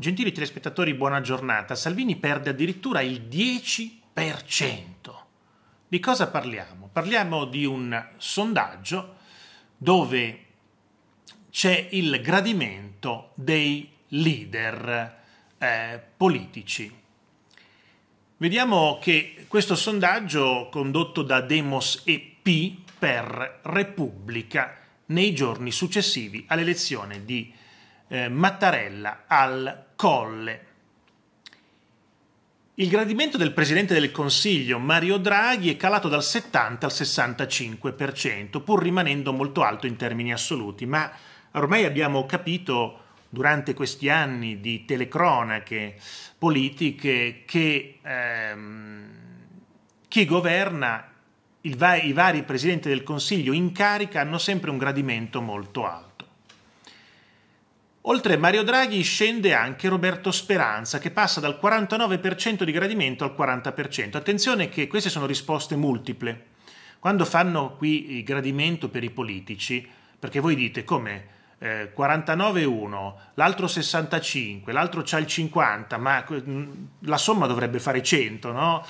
Gentili telespettatori, buona giornata. Salvini perde addirittura il 10%. Di cosa parliamo? Parliamo di un sondaggio dove c'è il gradimento dei leader eh, politici. Vediamo che questo sondaggio condotto da Demos e P per Repubblica nei giorni successivi all'elezione di eh, Mattarella al Colle. Il gradimento del Presidente del Consiglio Mario Draghi è calato dal 70 al 65%, pur rimanendo molto alto in termini assoluti, ma ormai abbiamo capito durante questi anni di telecronache politiche che ehm, chi governa va- i vari Presidenti del Consiglio in carica hanno sempre un gradimento molto alto. Oltre Mario Draghi scende anche Roberto Speranza che passa dal 49% di gradimento al 40%. Attenzione che queste sono risposte multiple. Quando fanno qui il gradimento per i politici, perché voi dite come eh, 49,1, l'altro 65, l'altro c'ha il 50, ma mm, la somma dovrebbe fare 100, no?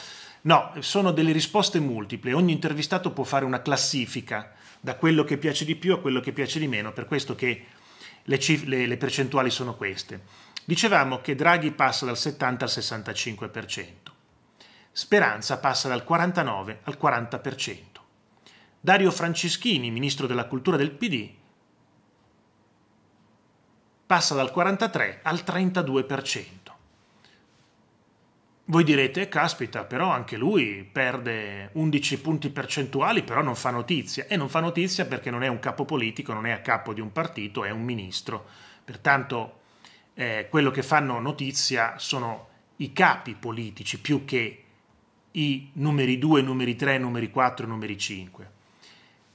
No, sono delle risposte multiple. Ogni intervistato può fare una classifica da quello che piace di più a quello che piace di meno, per questo che le, le, le percentuali sono queste. Dicevamo che Draghi passa dal 70 al 65%, Speranza passa dal 49 al 40%, Dario Franceschini, ministro della cultura del PD, passa dal 43 al 32%. Voi direte, caspita, però anche lui perde 11 punti percentuali, però non fa notizia. E non fa notizia perché non è un capo politico, non è a capo di un partito, è un ministro. Pertanto eh, quello che fanno notizia sono i capi politici più che i numeri 2, numeri 3, numeri 4 numeri 5.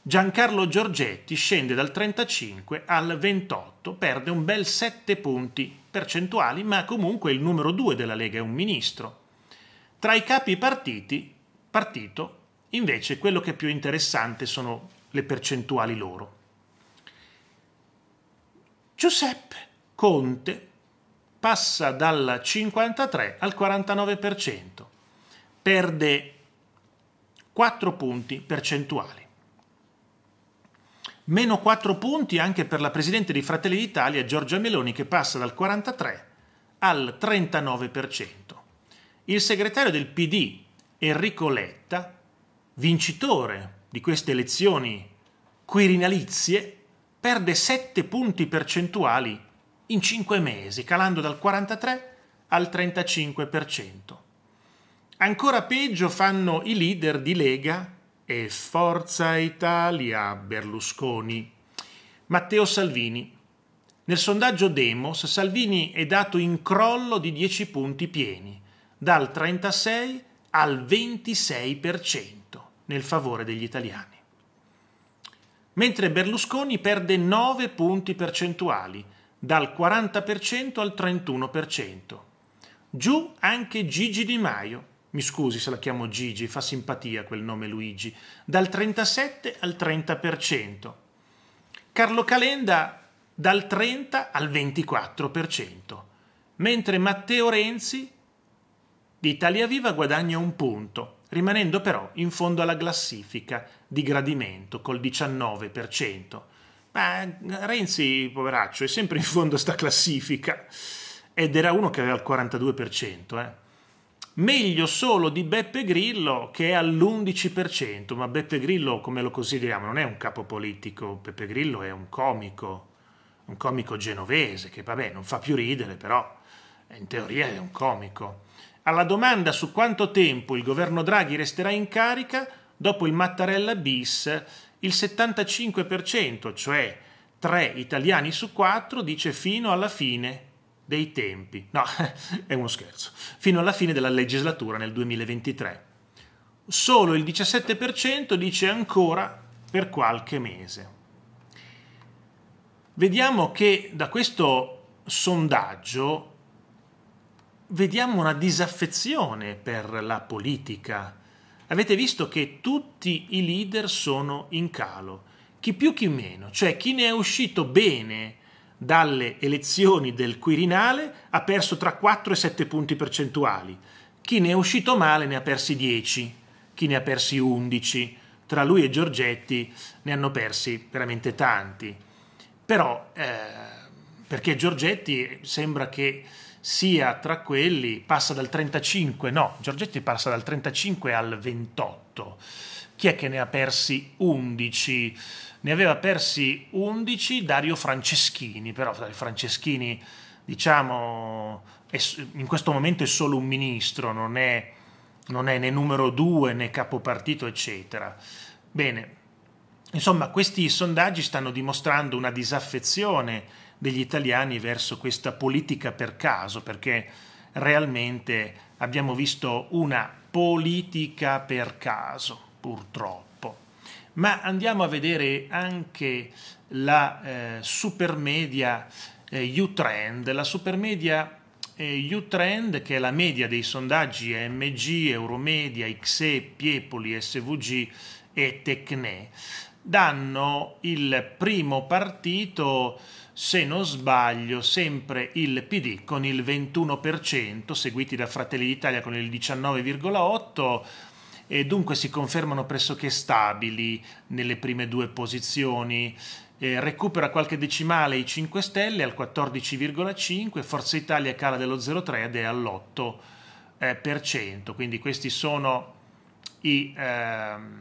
Giancarlo Giorgetti scende dal 35 al 28, perde un bel 7 punti percentuali, ma comunque il numero 2 della Lega è un ministro, tra i capi partiti, partito, invece quello che è più interessante sono le percentuali loro. Giuseppe Conte passa dal 53 al 49%, perde 4 punti percentuali. Meno 4 punti anche per la Presidente di Fratelli d'Italia, Giorgia Meloni, che passa dal 43 al 39% il segretario del PD Enrico Letta, vincitore di queste elezioni quirinalizie, perde 7 punti percentuali in 5 mesi, calando dal 43 al 35%. Ancora peggio fanno i leader di Lega e Forza Italia Berlusconi. Matteo Salvini. Nel sondaggio Demos Salvini è dato in crollo di 10 punti pieni dal 36 al 26% nel favore degli italiani. Mentre Berlusconi perde 9 punti percentuali, dal 40% al 31%. Giù anche Gigi Di Maio, mi scusi se la chiamo Gigi, fa simpatia quel nome Luigi, dal 37 al 30%. Carlo Calenda dal 30 al 24%, mentre Matteo Renzi L'Italia Viva guadagna un punto, rimanendo però in fondo alla classifica di gradimento col 19%. Ma eh, Renzi, poveraccio, è sempre in fondo a sta classifica ed era uno che aveva il 42%. Eh. Meglio solo di Beppe Grillo che è all'11%, ma Beppe Grillo come lo consideriamo? Non è un capo politico, Beppe Grillo è un comico, un comico genovese che vabbè non fa più ridere però in teoria è un comico alla domanda su quanto tempo il governo Draghi resterà in carica, dopo il Mattarella bis, il 75%, cioè 3 italiani su 4, dice fino alla fine dei tempi. No, è uno scherzo. Fino alla fine della legislatura nel 2023. Solo il 17% dice ancora per qualche mese. Vediamo che da questo sondaggio vediamo una disaffezione per la politica. Avete visto che tutti i leader sono in calo, chi più chi meno, cioè chi ne è uscito bene dalle elezioni del Quirinale ha perso tra 4 e 7 punti percentuali, chi ne è uscito male ne ha persi 10, chi ne ha persi 11, tra lui e Giorgetti ne hanno persi veramente tanti. Però, eh, perché Giorgetti sembra che sia tra quelli, passa dal 35, no, Giorgetti passa dal 35 al 28. Chi è che ne ha persi 11? Ne aveva persi 11 Dario Franceschini, però Dario Franceschini, diciamo, è, in questo momento è solo un ministro, non è, non è né numero due né capopartito, eccetera. Bene, insomma, questi sondaggi stanno dimostrando una disaffezione degli italiani verso questa politica per caso, perché realmente abbiamo visto una politica per caso, purtroppo. Ma andiamo a vedere anche la eh, supermedia eh, U-Trend, la supermedia eh, U-Trend che è la media dei sondaggi AMG, Euromedia, XE, Piepoli, SVG e Tecne danno il primo partito se non sbaglio, sempre il PD con il 21%, seguiti da Fratelli d'Italia con il 19,8% e dunque si confermano pressoché stabili nelle prime due posizioni. Eh, recupera qualche decimale i 5 Stelle al 14,5, Forza Italia cala dello 0,3 ed è all'8%. Eh, per cento. Quindi questi sono i, ehm,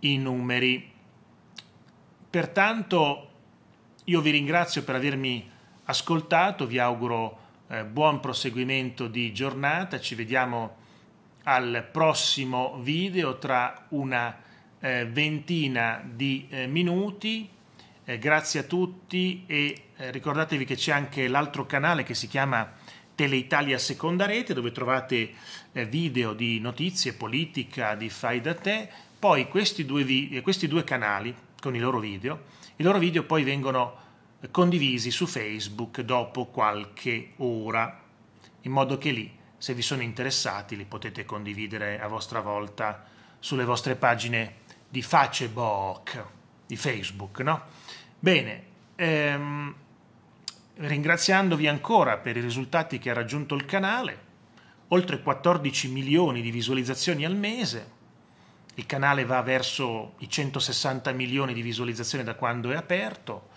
i numeri. Pertanto io vi ringrazio per avermi ascoltato, vi auguro eh, buon proseguimento di giornata, ci vediamo al prossimo video tra una eh, ventina di eh, minuti. Eh, grazie a tutti e eh, ricordatevi che c'è anche l'altro canale che si chiama Teleitalia Seconda Rete dove trovate eh, video di notizie, politica, di fai da te poi questi due, eh, questi due canali con i loro video, i loro video poi vengono condivisi su Facebook dopo qualche ora, in modo che lì, se vi sono interessati, li potete condividere a vostra volta sulle vostre pagine di Facebook, di Facebook, no? Bene, ehm, ringraziandovi ancora per i risultati che ha raggiunto il canale, oltre 14 milioni di visualizzazioni al mese, il canale va verso i 160 milioni di visualizzazioni da quando è aperto,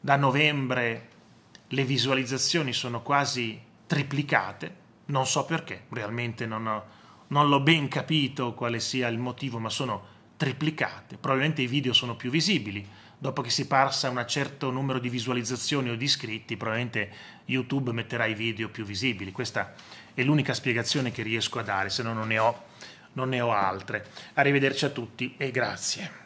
da novembre le visualizzazioni sono quasi triplicate, non so perché, realmente non, ho, non l'ho ben capito quale sia il motivo, ma sono triplicate, probabilmente i video sono più visibili, dopo che si passa un certo numero di visualizzazioni o di iscritti, probabilmente YouTube metterà i video più visibili, questa è l'unica spiegazione che riesco a dare, se no non ne ho non ne ho altre. Arrivederci a tutti e grazie.